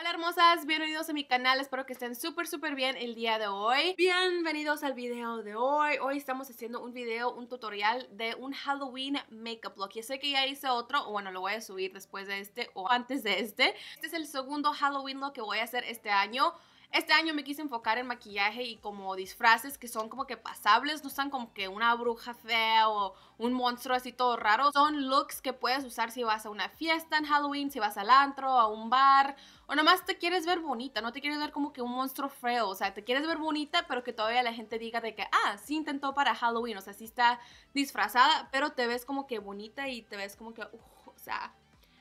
Hola hermosas, bienvenidos a mi canal, espero que estén súper súper bien el día de hoy Bienvenidos al video de hoy, hoy estamos haciendo un video, un tutorial de un Halloween makeup look Ya sé que ya hice otro, o bueno lo voy a subir después de este o antes de este Este es el segundo Halloween look que voy a hacer este año este año me quise enfocar en maquillaje y como disfraces que son como que pasables, no están como que una bruja fea o un monstruo así todo raro. Son looks que puedes usar si vas a una fiesta en Halloween, si vas al antro, a un bar o nomás te quieres ver bonita, no te quieres ver como que un monstruo feo, o sea, te quieres ver bonita pero que todavía la gente diga de que, ah, sí intentó para Halloween, o sea, sí está disfrazada, pero te ves como que bonita y te ves como que, uh, o sea,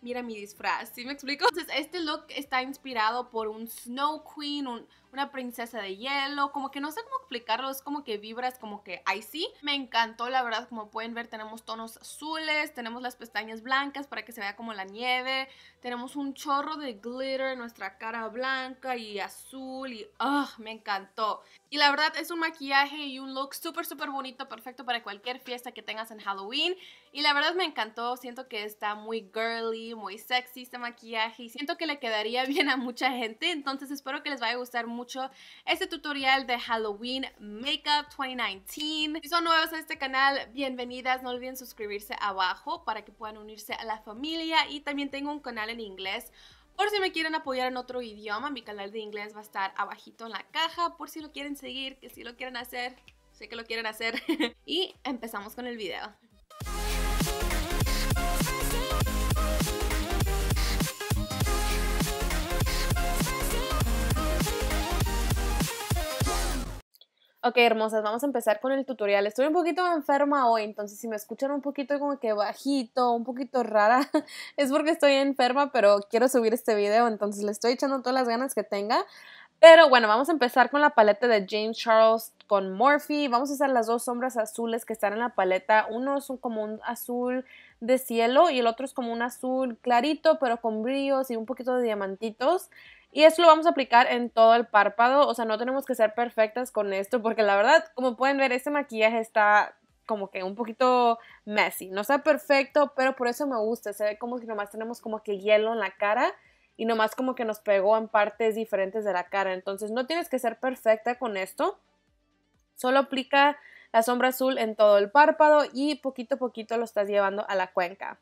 mira mi disfraz, ¿sí me explico? Entonces, este look está inspirado por un Snow Queen, un, una princesa de hielo, como que no sé cómo explicarlo, es como que vibras como que ahí sí. Me encantó, la verdad, como pueden ver tenemos tonos azules, tenemos las pestañas blancas para que se vea como la nieve, tenemos un chorro de glitter en nuestra cara blanca y azul y ah me encantó. Y la verdad es un maquillaje y un look súper súper bonito, perfecto para cualquier fiesta que tengas en Halloween. Y la verdad me encantó, siento que está muy girly, muy sexy este maquillaje y siento que le quedaría bien a mucha gente, entonces espero que les vaya a gustar mucho mucho este tutorial de Halloween Makeup 2019. Si son nuevos a este canal, bienvenidas. No olviden suscribirse abajo para que puedan unirse a la familia. Y también tengo un canal en inglés por si me quieren apoyar en otro idioma, mi canal de inglés va a estar abajito en la caja, por si lo quieren seguir, que si lo quieren hacer, sé que lo quieren hacer. y empezamos con el video. Ok, hermosas, vamos a empezar con el tutorial. Estoy un poquito enferma hoy, entonces si me escuchan un poquito como que bajito, un poquito rara, es porque estoy enferma, pero quiero subir este video, entonces le estoy echando todas las ganas que tenga. Pero bueno, vamos a empezar con la paleta de James Charles con Morphe. Vamos a usar las dos sombras azules que están en la paleta. Uno es un, como un azul de cielo y el otro es como un azul clarito, pero con brillos y un poquito de diamantitos. Y esto lo vamos a aplicar en todo el párpado, o sea, no tenemos que ser perfectas con esto, porque la verdad, como pueden ver, este maquillaje está como que un poquito messy. No está perfecto, pero por eso me gusta. Se ve como si nomás tenemos como que hielo en la cara y nomás como que nos pegó en partes diferentes de la cara. Entonces no tienes que ser perfecta con esto. Solo aplica la sombra azul en todo el párpado y poquito a poquito lo estás llevando a la cuenca.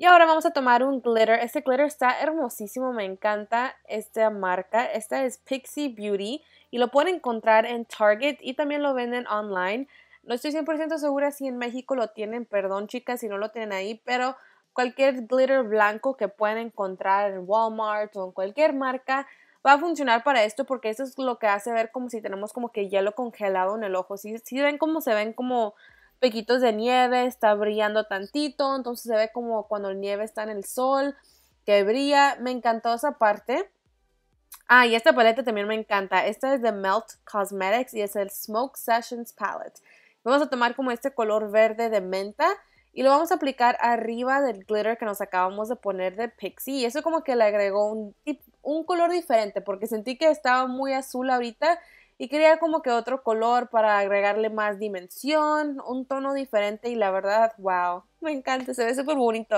Y ahora vamos a tomar un glitter. Este glitter está hermosísimo, me encanta esta marca. Esta es Pixie Beauty y lo pueden encontrar en Target y también lo venden online. No estoy 100% segura si en México lo tienen, perdón chicas si no lo tienen ahí, pero cualquier glitter blanco que puedan encontrar en Walmart o en cualquier marca va a funcionar para esto porque eso es lo que hace ver como si tenemos como que hielo congelado en el ojo. Si, si ven cómo se ven como pequitos de nieve, está brillando tantito, entonces se ve como cuando el nieve está en el sol, que brilla. Me encantó esa parte. Ah, y esta paleta también me encanta. Esta es de Melt Cosmetics y es el Smoke Sessions Palette. Vamos a tomar como este color verde de menta y lo vamos a aplicar arriba del glitter que nos acabamos de poner de Pixie. Y eso como que le agregó un, un color diferente porque sentí que estaba muy azul ahorita y quería como que otro color para agregarle más dimensión, un tono diferente y la verdad, wow, me encanta, se ve súper bonito.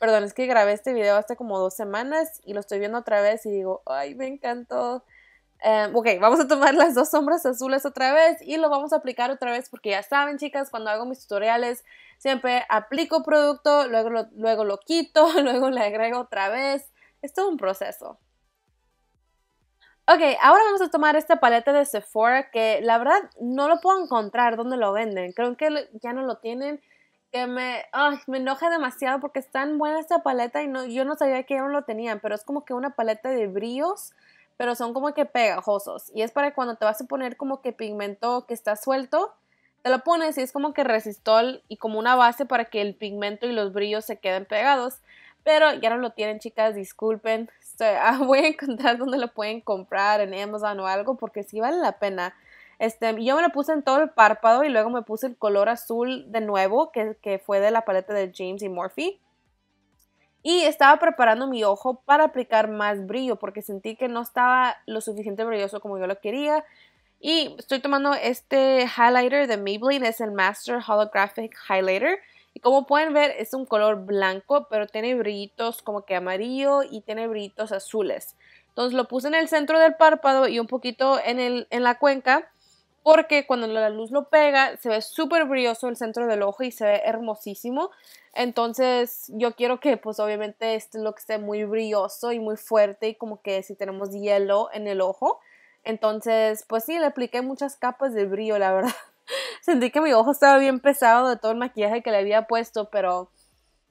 Perdón, es que grabé este video hace como dos semanas y lo estoy viendo otra vez y digo, ay, me encantó. Em, ok, vamos a tomar las dos sombras azules otra vez y lo vamos a aplicar otra vez porque ya saben chicas, cuando hago mis tutoriales siempre aplico producto, luego luego lo quito, luego le agrego otra vez. Es todo un proceso. Ok, ahora vamos a tomar esta paleta de Sephora que la verdad no lo puedo encontrar donde lo venden. Creo que ya no lo tienen. Que me, me enoja demasiado porque es tan buena esta paleta y no, yo no sabía que ya no lo tenían, pero es como que una paleta de brillos, pero son como que pegajosos. Y es para cuando te vas a poner como que pigmento que está suelto, te lo pones y es como que resistol y como una base para que el pigmento y los brillos se queden pegados. Pero ya no lo tienen, chicas, disculpen. Este, ah, voy a encontrar dónde lo pueden comprar en Amazon o algo, porque sí vale la pena. Este, yo me lo puse en todo el párpado y luego me puse el color azul de nuevo, que, que fue de la paleta de James y Morphe. Y estaba preparando mi ojo para aplicar más brillo, porque sentí que no estaba lo suficiente brilloso como yo lo quería. Y estoy tomando este highlighter de Maybelline, es el Master Holographic Highlighter. Y como pueden ver, es un color blanco, pero tiene brillitos como que amarillo y tiene brillitos azules. Entonces lo puse en el centro del párpado y un poquito en, el, en la cuenca, porque cuando la luz lo pega, se ve súper brilloso el centro del ojo y se ve hermosísimo. Entonces yo quiero que pues obviamente este look esté muy brilloso y muy fuerte y como que si tenemos hielo en el ojo. Entonces, pues sí, le apliqué muchas capas de brillo, la verdad. Sentí que mi ojo estaba bien pesado de todo el maquillaje que le había puesto, pero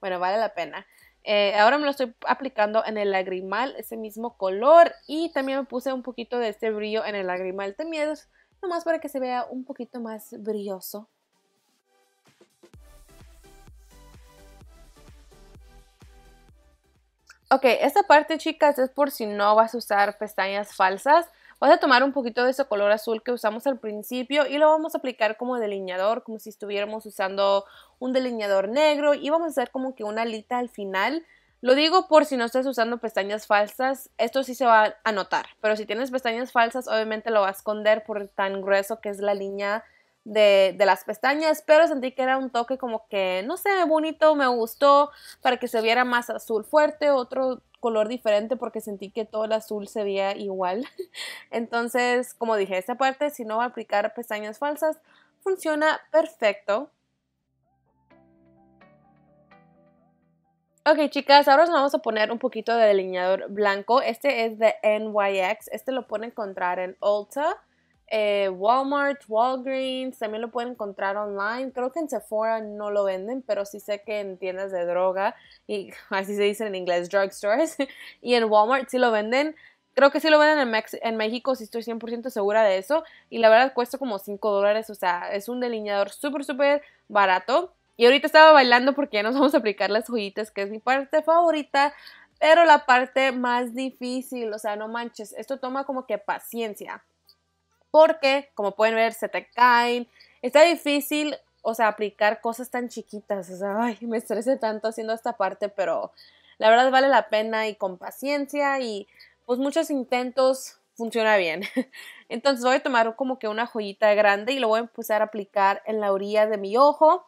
bueno, vale la pena. Eh, ahora me lo estoy aplicando en el lagrimal, ese mismo color. Y también me puse un poquito de este brillo en el lagrimal también, nomás para que se vea un poquito más brilloso. Ok, esta parte, chicas, es por si no vas a usar pestañas falsas. Voy a tomar un poquito de ese color azul que usamos al principio y lo vamos a aplicar como delineador, como si estuviéramos usando un delineador negro y vamos a hacer como que una alita al final. Lo digo por si no estás usando pestañas falsas, esto sí se va a notar, pero si tienes pestañas falsas obviamente lo va a esconder por tan grueso que es la línea de, de, las pestañas, pero sentí que era un toque como que, no sé, bonito, me gustó, para que se viera más azul fuerte, otro color diferente porque sentí que todo el azul se veía igual. Entonces, como dije, esta parte, si no va a aplicar pestañas falsas, funciona perfecto. Ok chicas, ahora nos vamos a poner un poquito de delineador blanco. Este es de NYX, este lo pueden encontrar en Ulta eh, Walmart, Walgreens, también lo pueden encontrar online. Creo que en Sephora no lo venden, pero sí sé que en tiendas de droga, y así se dice en inglés, drugstores, y en Walmart sí lo venden. Creo que sí lo venden en, México, si estoy 100% segura de eso. Y la verdad cuesta como 5 dólares, o sea, es un delineador súper, súper barato. Y ahorita estaba bailando porque ya nos vamos a aplicar las joyitas, que es mi parte favorita pero la parte más difícil, o sea, no manches, esto toma como que paciencia porque, como pueden ver, se te caen. Está difícil, o sea, aplicar cosas tan chiquitas. O sea, ay, me estresé tanto haciendo esta parte, pero la verdad vale la pena y con paciencia y pues muchos intentos funciona bien. Entonces voy a tomar como que una joyita grande y lo voy a empezar a aplicar en la orilla de mi ojo.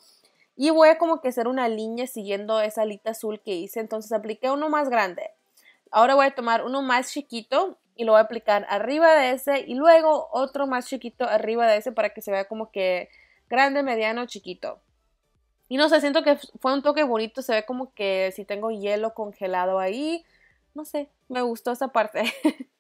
Y voy a como que hacer una línea siguiendo esa alita azul que hice. Entonces apliqué uno más grande. Ahora voy a tomar uno más chiquito y lo voy a aplicar arriba de ese y luego otro más chiquito arriba de ese para que se vea como que grande, mediano, chiquito. Y no sé, siento que fue un toque bonito, se ve como que si tengo hielo congelado ahí, no sé, me gustó esa parte.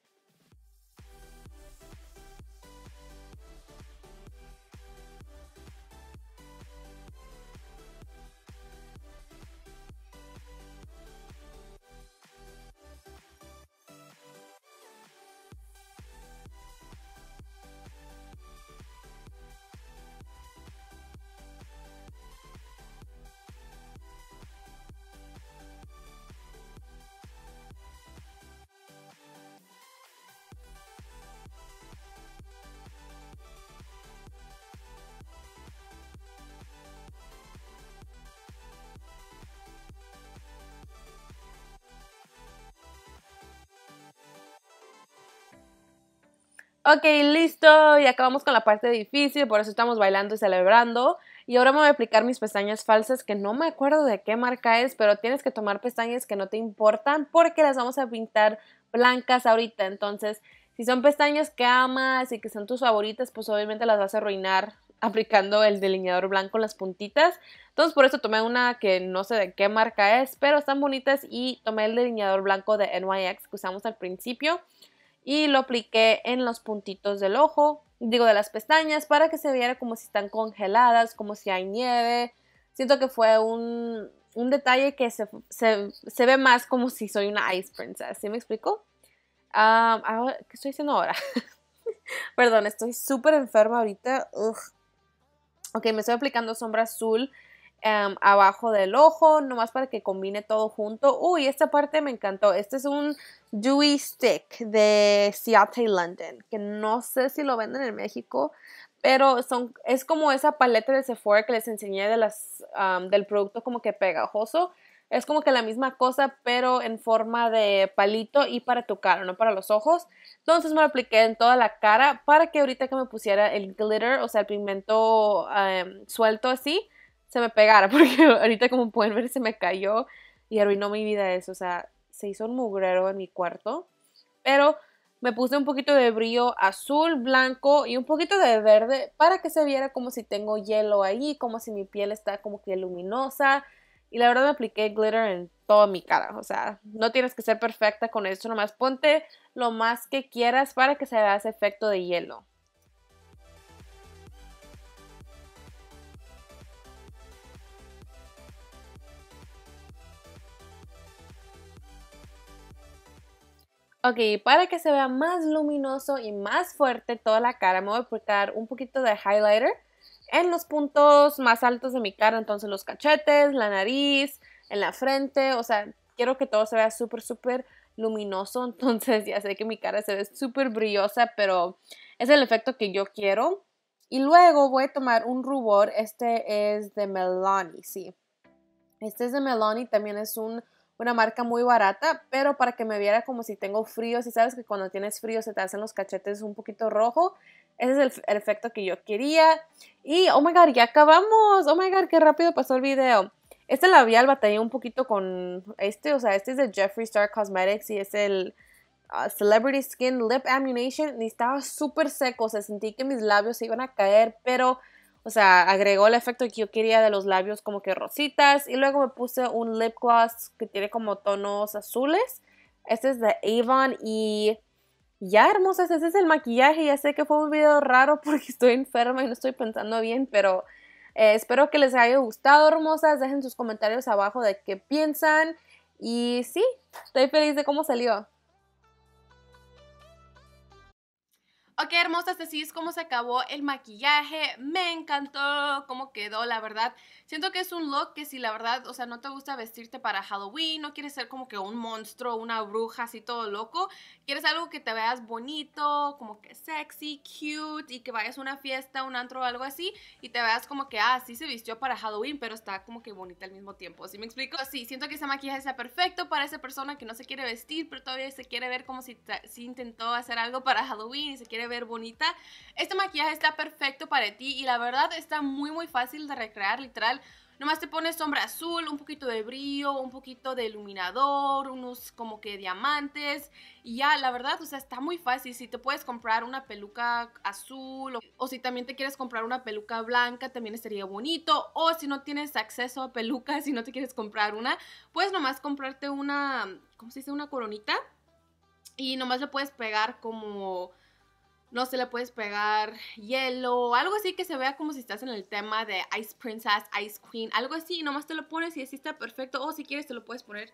ok, listo, y acabamos con la parte difícil, por eso estamos bailando y celebrando. Y ahora me voy a aplicar mis pestañas falsas, que no me acuerdo de qué marca es, pero tienes que tomar pestañas que no te importan porque las vamos a pintar blancas ahorita. Entonces, si son pestañas que amas y que son tus favoritas, pues obviamente las vas a arruinar aplicando el delineador blanco en las puntitas. Entonces por eso tomé una que no sé de qué marca es, pero están bonitas y tomé el delineador blanco de NYX que usamos al principio y lo apliqué en los puntitos del ojo, digo de las pestañas, para que se viera como si están congeladas, como si hay nieve. Siento que fue un, detalle que se, ve más como si soy una Ice Princess, ¿sí me explico? Ah, ¿Qué estoy haciendo ahora? Perdón, estoy súper enferma ahorita. Ugh. Ok, me estoy aplicando sombra azul Em, abajo del ojo, nomás para que combine todo junto. Uy, esta parte me encantó. Este es un Dewy Stick de Seattle London, que no sé si lo venden en México, pero son, es como esa paleta de Sephora que les enseñé de las, del producto como que pegajoso. Es como que la misma cosa, pero en forma de palito y para tu cara, no para los ojos. Entonces me lo apliqué en toda la cara para que ahorita que me pusiera el glitter, o sea, el pigmento em, suelto así, se me pegara, porque ahorita como pueden ver se me cayó y arruinó mi vida eso, o sea, se hizo un mugrero en mi cuarto, pero me puse un poquito de brillo azul, blanco y un poquito de verde para que se viera como si tengo hielo ahí, como si mi piel está como que luminosa. Y la verdad me apliqué glitter en toda mi cara. O sea, no tienes que ser perfecta con eso, nomás ponte lo más que quieras para que se vea ese efecto de hielo. Ok, para que se vea más luminoso y más fuerte toda la cara, me voy a aplicar un poquito de highlighter en los puntos más altos de mi cara, entonces los cachetes, la nariz, en la frente, o sea, quiero que todo se vea súper, súper luminoso, entonces ya sé que mi cara se ve súper brillosa, pero es el efecto que yo quiero. Y luego voy a tomar un rubor, este es de Melanie, sí. Este es de Melanie, también es un una marca muy barata, pero para que me viera como si tengo frío, si sabes que cuando tienes frío se te hacen los cachetes un poquito rojo, ese es el, efecto que yo quería. Y, oh my god, ya acabamos, oh my god, qué rápido pasó el video. Este labial batallé un poquito con este, o sea, este es de Jeffree Star Cosmetics y es el ah, Celebrity Skin Lip Ammunition y estaba súper seco, se sentí que mis labios se iban a caer, pero o sea, agregó el efecto que yo quería de los labios como que rositas. Y luego me puse un lip gloss que tiene como tonos azules. Este es de Avon y ya hermosas, ese es el maquillaje. Ya sé que fue un video raro porque estoy enferma y no estoy pensando bien, pero eh, espero que les haya gustado, hermosas. Dejen sus comentarios abajo de qué piensan. Y sí, estoy feliz de cómo salió. Ok, oh, hermosas, así es como se acabó el maquillaje. Me encantó cómo quedó, la verdad. Siento que es un look que si la verdad, o sea, no te gusta vestirte para Halloween, no quieres ser como que un monstruo, una bruja, así todo loco. Quieres algo que te veas bonito, como que sexy, cute, y que vayas a una fiesta, un antro o algo así, y te veas como que, ah, sí se vistió para Halloween, pero está como que bonita al mismo tiempo. ¿Sí me explico? Sí, siento que ese maquillaje sea perfecto para esa persona que no se quiere vestir, pero todavía se quiere ver como si, si intentó hacer algo para Halloween y se quiere bonita. Este maquillaje está perfecto para ti y la verdad está muy muy fácil de recrear, literal. Nomás te pones sombra azul, un poquito de brillo, un poquito de iluminador, unos como que diamantes. Y ya, la verdad, o sea, está muy fácil. Si te puedes comprar una peluca azul o, si también te quieres comprar una peluca blanca, también estaría bonito. O si no tienes acceso a pelucas, y no te quieres comprar una, puedes nomás comprarte una, ¿cómo se dice? Una coronita. Y nomás le puedes pegar como no se le puedes pegar hielo, algo así que se vea como si estás en el tema de Ice Princess, Ice Queen, algo así, nomás te lo pones y así está perfecto, o si quieres te lo puedes poner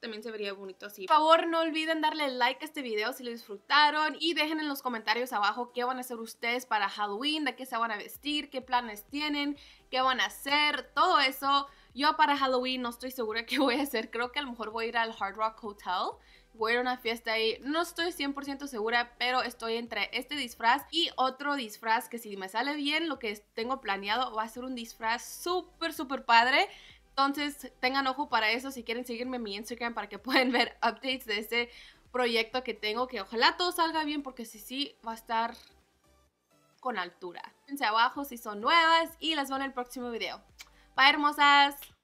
también se vería bonito así. Por favor, no olviden darle like a este video si lo disfrutaron y dejen en los comentarios abajo qué van a hacer ustedes para Halloween, de qué se van a vestir, qué planes tienen, qué van a hacer, todo eso. Yo para Halloween no estoy segura qué voy a hacer, creo que a lo mejor voy a ir al Hard Rock Hotel voy a ir a una fiesta ahí. No estoy 100% segura, pero estoy entre este disfraz y otro disfraz que si me sale bien, lo que tengo planeado va a ser un disfraz súper, súper padre. Entonces, tengan ojo para eso si quieren seguirme en mi Instagram para que puedan ver updates de este proyecto que tengo, que ojalá todo salga bien porque si sí, va a estar con altura. Fíjense abajo si son nuevas y las veo en el próximo video. Bye hermosas.